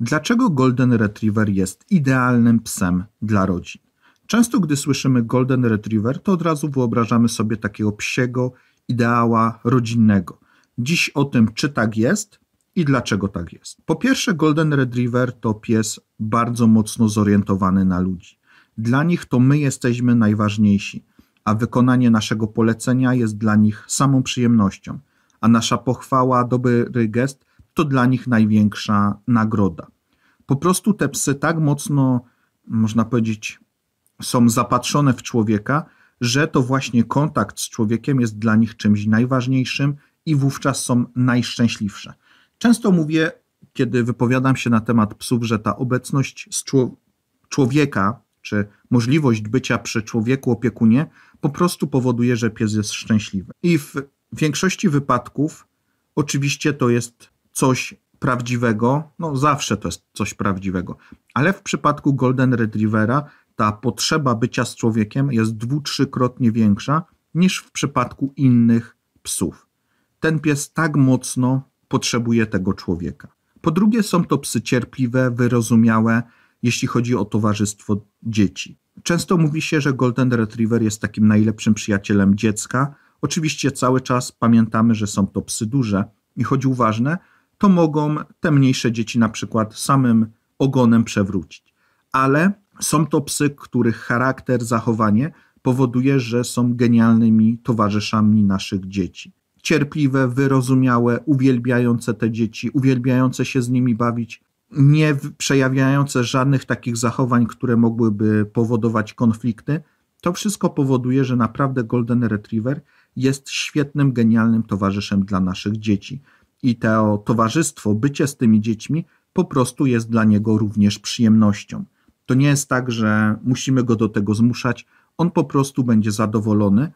Dlaczego Golden Retriever jest idealnym psem dla rodzin? Często, gdy słyszymy Golden Retriever, to od razu wyobrażamy sobie takiego psiego ideała rodzinnego. Dziś o tym, czy tak jest i dlaczego tak jest. Po pierwsze, Golden Retriever to pies bardzo mocno zorientowany na ludzi. Dla nich to my jesteśmy najważniejsi, a wykonanie naszego polecenia jest dla nich samą przyjemnością, a nasza pochwała, dobry gest to dla nich największa nagroda. Po prostu te psy tak mocno, można powiedzieć, są zapatrzone w człowieka, że to właśnie kontakt z człowiekiem jest dla nich czymś najważniejszym i wówczas są najszczęśliwsze. Często mówię, kiedy wypowiadam się na temat psów, że ta obecność z człowieka, czy możliwość bycia przy człowieku opiekunie, po prostu powoduje, że pies jest szczęśliwy. I w większości wypadków oczywiście to jest coś prawdziwego, no zawsze to jest coś prawdziwego, ale w przypadku Golden Retrievera ta potrzeba bycia z człowiekiem jest dwu, trzykrotnie większa niż w przypadku innych psów. Ten pies tak mocno potrzebuje tego człowieka. Po drugie, są to psy cierpliwe, wyrozumiałe, jeśli chodzi o towarzystwo dzieci. Często mówi się, że Golden Retriever jest takim najlepszym przyjacielem dziecka. Oczywiście cały czas pamiętamy, że są to psy duże i choć uważne, to mogą te mniejsze dzieci na przykład samym ogonem przewrócić. Ale są to psy, których charakter, zachowanie powoduje, że są genialnymi towarzyszami naszych dzieci. Cierpliwe, wyrozumiałe, uwielbiające te dzieci, uwielbiające się z nimi bawić, nie przejawiające żadnych takich zachowań, które mogłyby powodować konflikty. To wszystko powoduje, że naprawdę Golden Retriever jest świetnym, genialnym towarzyszem dla naszych dzieci. I to towarzystwo, bycie z tymi dziećmi po prostu jest dla niego również przyjemnością. To nie jest tak, że musimy go do tego zmuszać, on po prostu będzie zadowolony,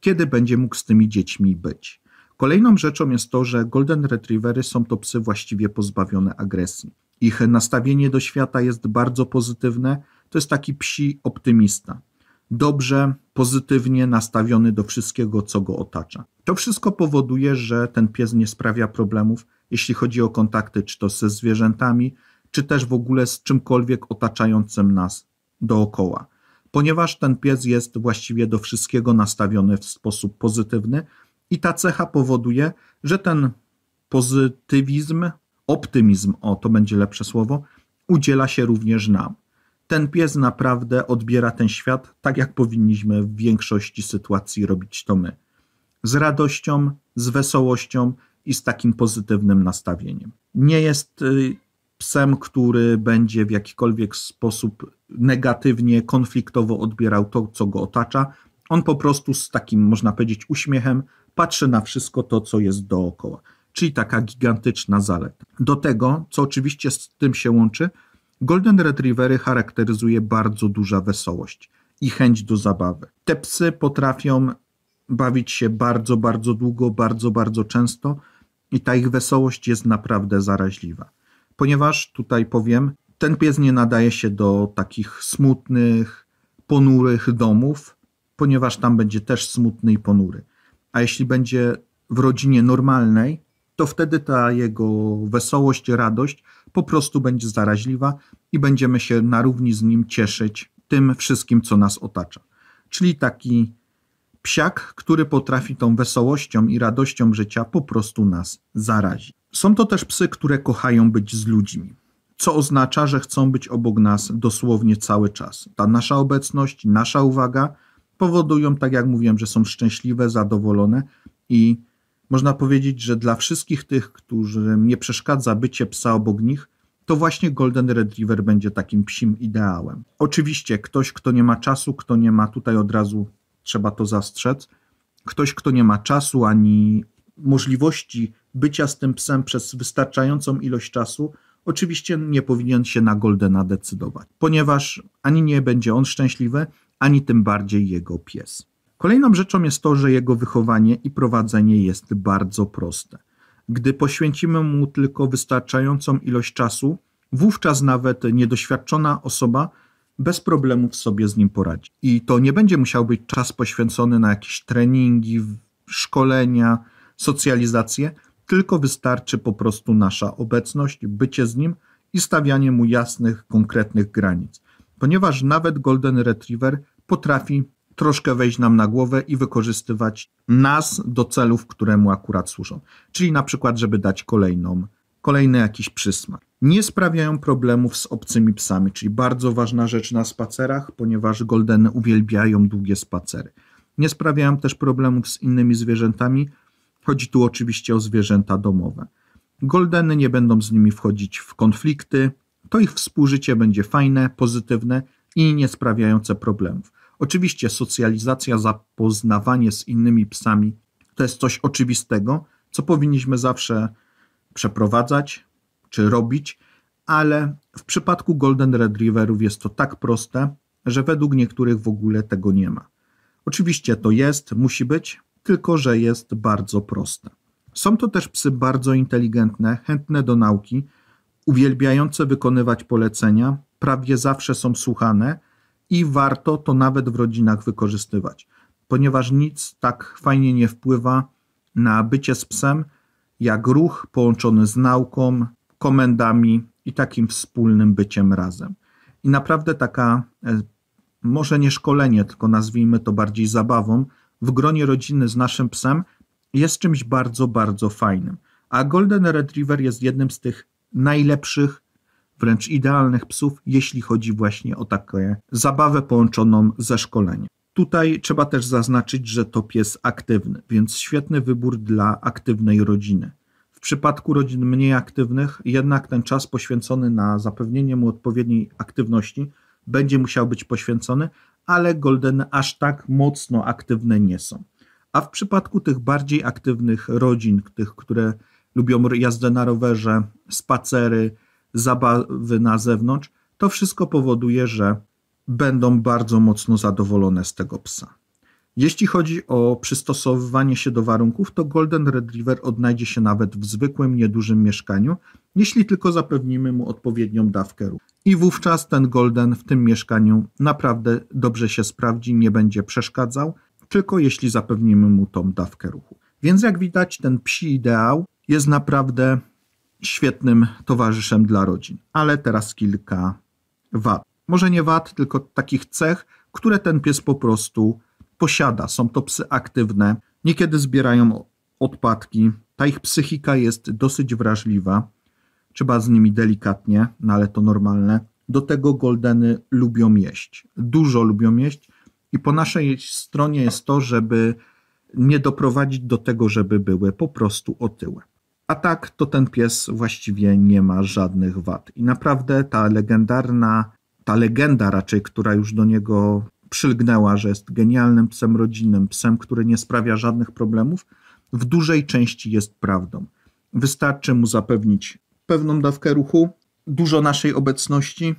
kiedy będzie mógł z tymi dziećmi być. Kolejną rzeczą jest to, że Golden Retrievery są to psy właściwie pozbawione agresji. Ich nastawienie do świata jest bardzo pozytywne, to jest taki psi optymista dobrze, pozytywnie nastawiony do wszystkiego, co go otacza. To wszystko powoduje, że ten pies nie sprawia problemów, jeśli chodzi o kontakty, czy to ze zwierzętami, czy też w ogóle z czymkolwiek otaczającym nas dookoła. Ponieważ ten pies jest właściwie do wszystkiego nastawiony w sposób pozytywny, i ta cecha powoduje, że ten pozytywizm, optymizm, o to będzie lepsze słowo, udziela się również nam ten pies naprawdę odbiera ten świat tak, jak powinniśmy w większości sytuacji robić to my. Z radością, z wesołością i z takim pozytywnym nastawieniem. Nie jest y, psem, który będzie w jakikolwiek sposób negatywnie, konfliktowo odbierał to, co go otacza. On po prostu z takim, można powiedzieć, uśmiechem patrzy na wszystko to, co jest dookoła. Czyli taka gigantyczna zaleta. Do tego, co oczywiście z tym się łączy, Golden Retrievery charakteryzuje bardzo duża wesołość i chęć do zabawy. Te psy potrafią bawić się bardzo, bardzo długo, bardzo, bardzo często i ta ich wesołość jest naprawdę zaraźliwa. Ponieważ tutaj powiem, ten pies nie nadaje się do takich smutnych, ponurych domów, ponieważ tam będzie też smutny i ponury. A jeśli będzie w rodzinie normalnej, to wtedy ta jego wesołość, radość po prostu będzie zaraźliwa i będziemy się na równi z nim cieszyć tym wszystkim, co nas otacza. Czyli taki psiak, który potrafi tą wesołością i radością życia po prostu nas zarazić. Są to też psy, które kochają być z ludźmi, co oznacza, że chcą być obok nas dosłownie cały czas. Ta nasza obecność, nasza uwaga powodują, tak jak mówiłem, że są szczęśliwe, zadowolone i można powiedzieć, że dla wszystkich tych, którym nie przeszkadza bycie psa obok nich, to właśnie Golden Retriever będzie takim psim ideałem. Oczywiście ktoś, kto nie ma czasu, kto nie ma tutaj od razu, trzeba to zastrzec, ktoś, kto nie ma czasu ani możliwości bycia z tym psem przez wystarczającą ilość czasu, oczywiście nie powinien się na Goldena decydować, ponieważ ani nie będzie on szczęśliwy, ani tym bardziej jego pies. Kolejną rzeczą jest to, że jego wychowanie i prowadzenie jest bardzo proste. Gdy poświęcimy mu tylko wystarczającą ilość czasu, wówczas nawet niedoświadczona osoba bez problemów sobie z nim poradzi. I to nie będzie musiał być czas poświęcony na jakieś treningi, szkolenia, socjalizację, tylko wystarczy po prostu nasza obecność, bycie z nim i stawianie mu jasnych, konkretnych granic. Ponieważ nawet Golden Retriever potrafi troszkę wejść nam na głowę i wykorzystywać nas do celów, któremu akurat służą. Czyli na przykład, żeby dać kolejną, kolejny jakiś przysmak. Nie sprawiają problemów z obcymi psami, czyli bardzo ważna rzecz na spacerach, ponieważ goldeny uwielbiają długie spacery. Nie sprawiają też problemów z innymi zwierzętami. Chodzi tu oczywiście o zwierzęta domowe. Goldeny nie będą z nimi wchodzić w konflikty, to ich współżycie będzie fajne, pozytywne i nie sprawiające problemów. Oczywiście socjalizacja, zapoznawanie z innymi psami to jest coś oczywistego, co powinniśmy zawsze przeprowadzać czy robić, ale w przypadku Golden Riverów jest to tak proste, że według niektórych w ogóle tego nie ma. Oczywiście to jest, musi być, tylko że jest bardzo proste. Są to też psy bardzo inteligentne, chętne do nauki, uwielbiające wykonywać polecenia, prawie zawsze są słuchane i warto to nawet w rodzinach wykorzystywać, ponieważ nic tak fajnie nie wpływa na bycie z psem, jak ruch połączony z nauką, komendami i takim wspólnym byciem razem. I naprawdę taka, e, może nie szkolenie, tylko nazwijmy to bardziej zabawą, w gronie rodziny z naszym psem jest czymś bardzo, bardzo fajnym. A Golden Retriever jest jednym z tych najlepszych wręcz idealnych psów, jeśli chodzi właśnie o taką zabawę połączoną ze szkoleniem. Tutaj trzeba też zaznaczyć, że to pies aktywny, więc świetny wybór dla aktywnej rodziny. W przypadku rodzin mniej aktywnych, jednak ten czas poświęcony na zapewnienie mu odpowiedniej aktywności będzie musiał być poświęcony, ale goldeny aż tak mocno aktywne nie są. A w przypadku tych bardziej aktywnych rodzin, tych, które lubią jazdę na rowerze, spacery, zabawy na zewnątrz, to wszystko powoduje, że będą bardzo mocno zadowolone z tego psa. Jeśli chodzi o przystosowywanie się do warunków, to Golden Retriever odnajdzie się nawet w zwykłym, niedużym mieszkaniu, jeśli tylko zapewnimy mu odpowiednią dawkę ruchu. I wówczas ten Golden w tym mieszkaniu naprawdę dobrze się sprawdzi, nie będzie przeszkadzał, tylko jeśli zapewnimy mu tą dawkę ruchu. Więc jak widać, ten psi ideał jest naprawdę świetnym towarzyszem dla rodzin. Ale teraz kilka wad. Może nie wad, tylko takich cech, które ten pies po prostu posiada. Są to psy aktywne, niekiedy zbierają odpadki. Ta ich psychika jest dosyć wrażliwa. Trzeba z nimi delikatnie, no ale to normalne. Do tego goldeny lubią jeść. Dużo lubią jeść. I po naszej stronie jest to, żeby nie doprowadzić do tego, żeby były po prostu otyłe. A tak, to ten pies właściwie nie ma żadnych wad. I naprawdę ta legendarna, ta legenda raczej, która już do niego przylgnęła, że jest genialnym psem rodzinnym, psem, który nie sprawia żadnych problemów, w dużej części jest prawdą. Wystarczy mu zapewnić pewną dawkę ruchu, dużo naszej obecności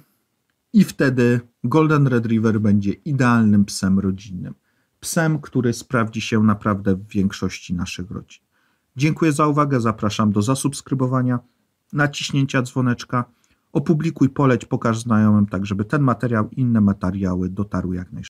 i wtedy Golden Retriever będzie idealnym psem rodzinnym. Psem, który sprawdzi się naprawdę w większości naszych rodzin. Dziękuję za uwagę, zapraszam do zasubskrybowania, naciśnięcia dzwoneczka. Opublikuj, poleć, pokaż znajomym, tak żeby ten materiał i inne materiały dotarły jak najszybciej.